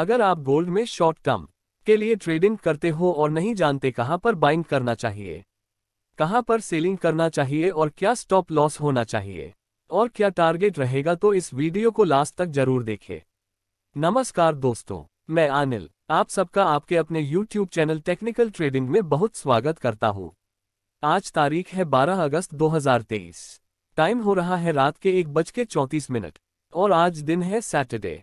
अगर आप गोल्ड में शॉर्ट टर्म के लिए ट्रेडिंग करते हो और नहीं जानते कहां पर बाइंग करना चाहिए कहां पर सेलिंग करना चाहिए और क्या स्टॉप लॉस होना चाहिए और क्या टारगेट रहेगा तो इस वीडियो को लास्ट तक जरूर देखें नमस्कार दोस्तों मैं अनिल आप सबका आपके अपने यूट्यूब चैनल टेक्निकल ट्रेडिंग में बहुत स्वागत करता हूँ आज तारीख है 12 अगस्त 2023 टाइम हो रहा है रात के एक बज के चौंतीस मिनट और आज दिन है सैटरडे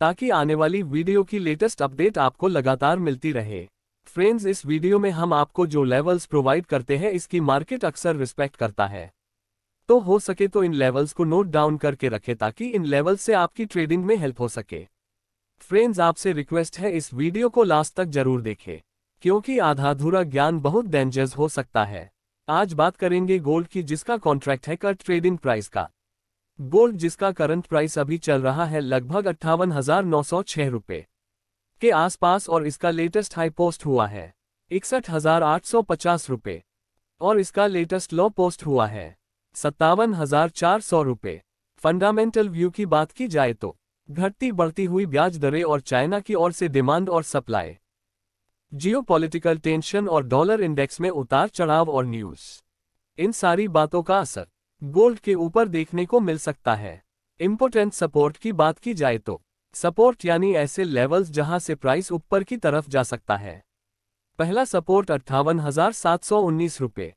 ताकि आने वाली वीडियो की लेटेस्ट अपडेट आपको लगातार मिलती रहे फ्रेंड्स इस वीडियो में हम आपको जो लेवल्स प्रोवाइड करते हैं इसकी मार्केट अक्सर रिस्पेक्ट करता है तो हो सके तो इन लेवल्स को नोट डाउन करके रखें ताकि इन लेवल्स से आपकी ट्रेडिंग में हेल्प हो सके फ्रेंड्स आपसे रिक्वेस्ट है इस वीडियो को लास्ट तक जरूर देखें क्योंकि आधाधूरा ज्ञान बहुत डेंजर्स हो सकता है आज बात करेंगे गोल्ड की जिसका कॉन्ट्रैक्ट है कर ट्रेडिंग प्राइस का गोल्ड जिसका करंट प्राइस अभी चल रहा है लगभग अट्ठावन हजार नौ सौ छह के आसपास और इसका लेटेस्ट हाई पोस्ट हुआ है इकसठ हजार आठ सौ पचास और इसका लेटेस्ट लो पोस्ट हुआ है सत्तावन हजार चार सौ फंडामेंटल व्यू की बात की जाए तो घटती बढ़ती हुई ब्याज दरें और चाइना की ओर से डिमांड और सप्लाई जियोपॉलिटिकल टेंशन और डॉलर इंडेक्स में उतार चढ़ाव और न्यूज़ इन सारी बातों का असर गोल्ड के ऊपर देखने को मिल सकता है इम्पोर्टेंट सपोर्ट की बात की जाए तो सपोर्ट यानी ऐसे लेवल्स जहां से प्राइस ऊपर की तरफ जा सकता है पहला सपोर्ट अट्ठावन हजार सात सौ उन्नीस रुपये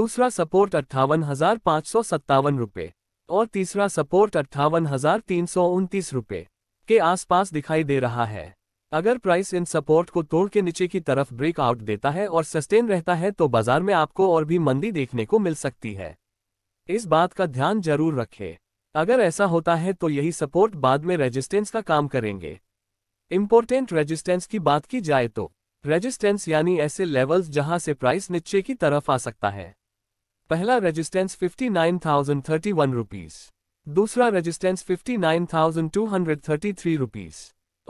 दूसरा सपोर्ट अट्ठावन हजार पाँच सौ सत्तावन रुपये और तीसरा सपोर्ट अट्ठावन हजार तीन सौ उनतीस रुपये के आसपास दिखाई दे रहा है अगर प्राइस इन सपोर्ट को तोड़ के नीचे की तरफ ब्रेकआउट देता है और सस्टेन रहता है तो बाजार में आपको और भी मंदी देखने को मिल सकती है इस बात का ध्यान जरूर रखें अगर ऐसा होता है तो यही सपोर्ट बाद में रेजिस्टेंस का काम करेंगे इम्पोर्टेंट रेजिस्टेंस की बात की जाए तो रेजिस्टेंस यानी ऐसे लेवल्स जहां से प्राइस नीचे की तरफ आ सकता है पहला रेजिस्टेंस 59,031 रुपीस दूसरा रेजिस्टेंस 59,233 रुपीस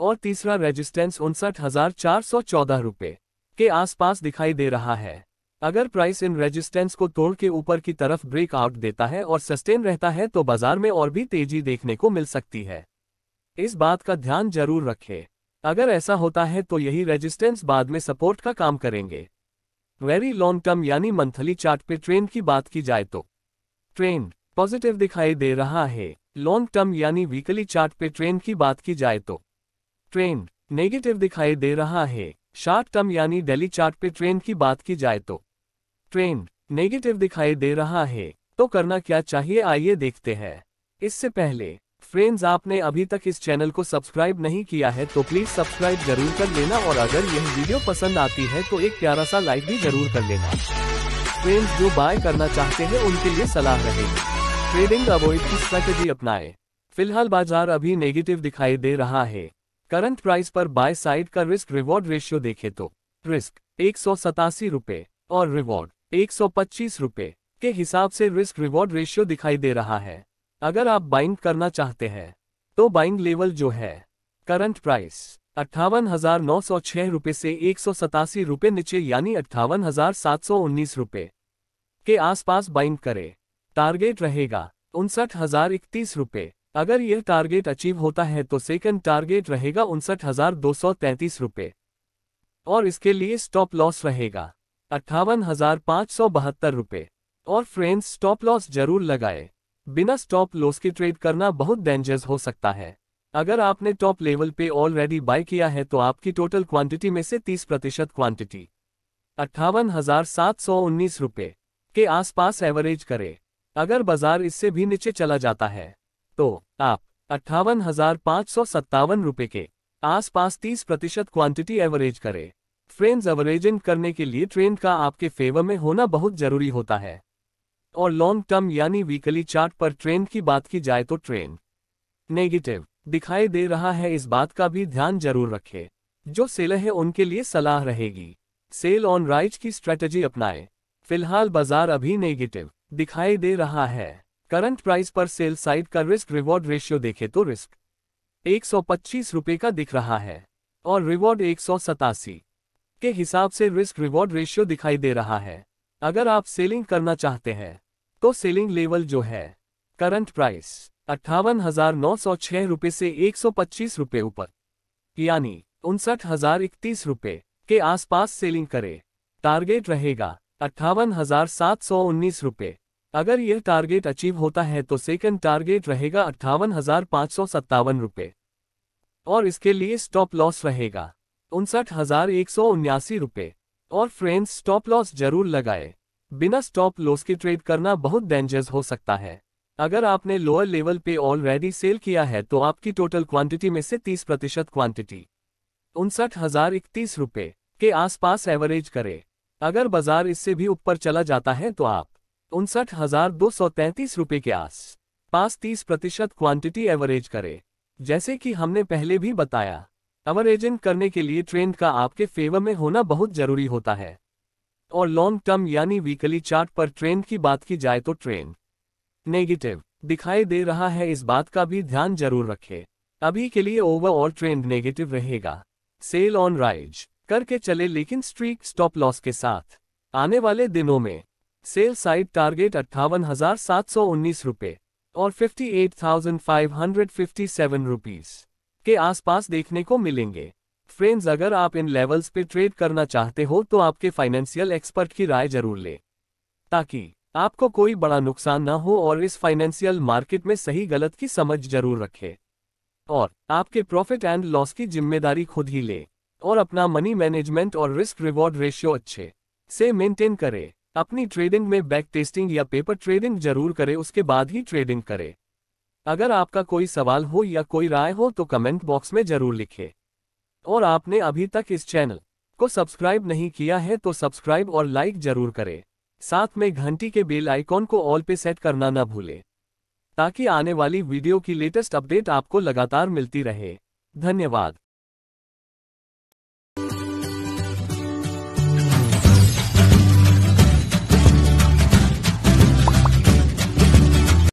और तीसरा रेजिस्टेंस उनसठ हजार के आसपास दिखाई दे रहा है अगर प्राइस इन रेजिस्टेंस को तोड़ के ऊपर की तरफ ब्रेक आउट देता है और सस्टेन रहता है तो बाजार में और भी तेजी देखने को मिल सकती है इस बात का ध्यान जरूर रखें अगर ऐसा होता है तो यही रेजिस्टेंस बाद में सपोर्ट का काम करेंगे वेरी लॉन्ग टर्म यानी मंथली चार्ट पे ट्रेंड की बात की जाए तो ट्रेंड पॉजिटिव दिखाई दे रहा है लॉन्ग टर्म यानी वीकली चार्ट पे ट्रेंड की बात की जाए तो ट्रेंड नेगेटिव दिखाई दे रहा है शॉर्ट टर्म यानी डेली चार्ट पे ट्रेंड की बात की जाए तो ट्रेंड नेगेटिव दिखाई दे रहा है तो करना क्या चाहिए आइए देखते हैं इससे पहले फ्रेंड्स आपने अभी तक इस चैनल को सब्सक्राइब नहीं किया है तो प्लीज सब्सक्राइब जरूर कर लेना और अगर यह वीडियो पसंद आती है तो एक प्यारा सा लाइक भी जरूर कर लेना फ्रेंड्स जो बाय करना चाहते हैं उनके लिए सलाह रहेगी ट्रेडिंग अवॉइड की स्ट्रेटेजी अपनाएं। फिलहाल बाजार अभी नेगेटिव दिखाई दे रहा है करंट प्राइस पर बाय साइड का रिस्क रिवॉर्ड रेशियो देखे तो रिस्क एक सौ और रिवॉर्ड एक सौ के हिसाब से रिस्क रिवॉर्ड रेशियो दिखाई दे रहा है अगर आप बाइंग करना चाहते हैं तो बाइंग लेवल जो है करंट प्राइस अट्ठावन हजार नौ सौ छह से एक सौ सतासी नीचे यानी अट्ठावन हजार सात सौ उन्नीस के आसपास बाइंग करें टारगेट रहेगा उनसठ हजार इकतीस अगर यह टारगेट अचीव होता है तो सेकंड टारगेट रहेगा उनसठ हजार दो सौ और इसके लिए स्टॉप लॉस रहेगा अट्ठावन हजार पाँच सौ बहत्तर रुपये और फ्रेंड्स स्टॉप लॉस जरूर लगाए बिना स्टॉप लॉस की ट्रेड करना बहुत डेंजर्स हो सकता है अगर आपने टॉप लेवल पे ऑलरेडी बाय किया है तो आपकी टोटल क्वांटिटी में से 30 प्रतिशत क्वांटिटी अट्ठावन हजार सात सौ उन्नीस रुपये के आसपास एवरेज करें अगर बाजार इससे भी नीचे चला जाता है तो आप अट्ठावन हजार सौ सत्तावन के आसपास 30 प्रतिशत क्वांटिटी एवरेज करें फ्रेंड्स एवरेजेंट करने के लिए ट्रेंड का आपके फेवर में होना बहुत जरूरी होता है और लॉन्ग टर्म यानी वीकली चार्ट पर ट्रेंड की बात की जाए तो ट्रेंड नेगेटिव दिखाई दे रहा है इस बात का भी ध्यान जरूर रखें जो सेलर है उनके लिए सलाह रहेगी सेल ऑन राइट की स्ट्रेटजी अपनाएं फिलहाल बाजार अभी नेगेटिव दिखाई दे रहा है करंट प्राइस पर सेल साइड का रिस्क रिवॉर्ड रेशियो देखे तो रिस्क एक सौ का दिख रहा है और रिवॉर्ड एक सौ सतासी के हिसाब से रिस्क रिवॉर्ड रेशियो दिखाई दे रहा है अगर आप सेलिंग करना चाहते हैं तो सेलिंग लेवल जो है करंट प्राइस अट्ठावन हजार नौ सौ छह रुपये से एक सौ पच्चीस रुपये ऊपर यानी उनसठ हजार इकतीस रुपये के आसपास सेलिंग करें टारगेट रहेगा अट्ठावन हजार सात सौ उन्नीस रुपये अगर यह टारगेट अचीव होता है तो सेकंड टारगेट रहेगा अट्ठावन हजार पाँच सौ सत्तावन रुपये और इसके लिए स्टॉप लॉस रहेगा उनसठ हजार एक सौ उन्यासी रुपये और फ्रेंड्स स्टॉप लॉस जरूर लगाए बिना स्टॉप लॉस के ट्रेड करना बहुत डेंजर्स हो सकता है अगर आपने लोअर लेवल पे ऑलरेडी सेल किया है तो आपकी टोटल क्वांटिटी में से 30 प्रतिशत क्वांटिटी उनसठ हजार इकतीस रुपये के आसपास एवरेज करें अगर बाजार इससे भी ऊपर चला जाता है तो आप उनसठ हजार दो सौ तैंतीस रुपये के आस पास तीस प्रतिशत क्वांटिटी एवरेज करें जैसे कि हमने पहले भी बताया कवर एजेंट करने के लिए ट्रेंड का आपके फेवर में होना बहुत जरूरी होता है और लॉन्ग टर्म यानी वीकली चार्ट पर ट्रेंड की बात की जाए तो ट्रेंड नेगेटिव दिखाई दे रहा है इस बात का भी ध्यान जरूर रखें अभी के लिए ओवरऑल ट्रेंड नेगेटिव रहेगा सेल ऑन राइज करके चले लेकिन स्ट्रीक स्टॉप लॉस के साथ आने वाले दिनों में सेल साइड टारगेट अट्ठावन हजार सात सौ उन्नीस और fifty eight thousand five hundred fifty seven rupees के आसपास देखने को मिलेंगे फ्रेंड्स अगर आप इन लेवल्स पे ट्रेड करना चाहते हो तो आपके फाइनेंशियल एक्सपर्ट की राय जरूर लें ताकि आपको कोई बड़ा नुकसान ना हो और इस फाइनेंशियल मार्केट में सही गलत की समझ जरूर रखें और आपके प्रॉफिट एंड लॉस की जिम्मेदारी खुद ही लें और अपना मनी मैनेजमेंट और रिस्क रिवॉर्ड रेशियो अच्छे से मेंटेन करें अपनी ट्रेडिंग में बैक टेस्टिंग या पेपर ट्रेडिंग जरूर करें उसके बाद ही ट्रेडिंग करें अगर आपका कोई सवाल हो या कोई राय हो तो कमेंट बॉक्स में जरूर लिखें और आपने अभी तक इस चैनल को सब्सक्राइब नहीं किया है तो सब्सक्राइब और लाइक जरूर करें साथ में घंटी के बेल आइकॉन को ऑल पे सेट करना न भूलें ताकि आने वाली वीडियो की लेटेस्ट अपडेट आपको लगातार मिलती रहे धन्यवाद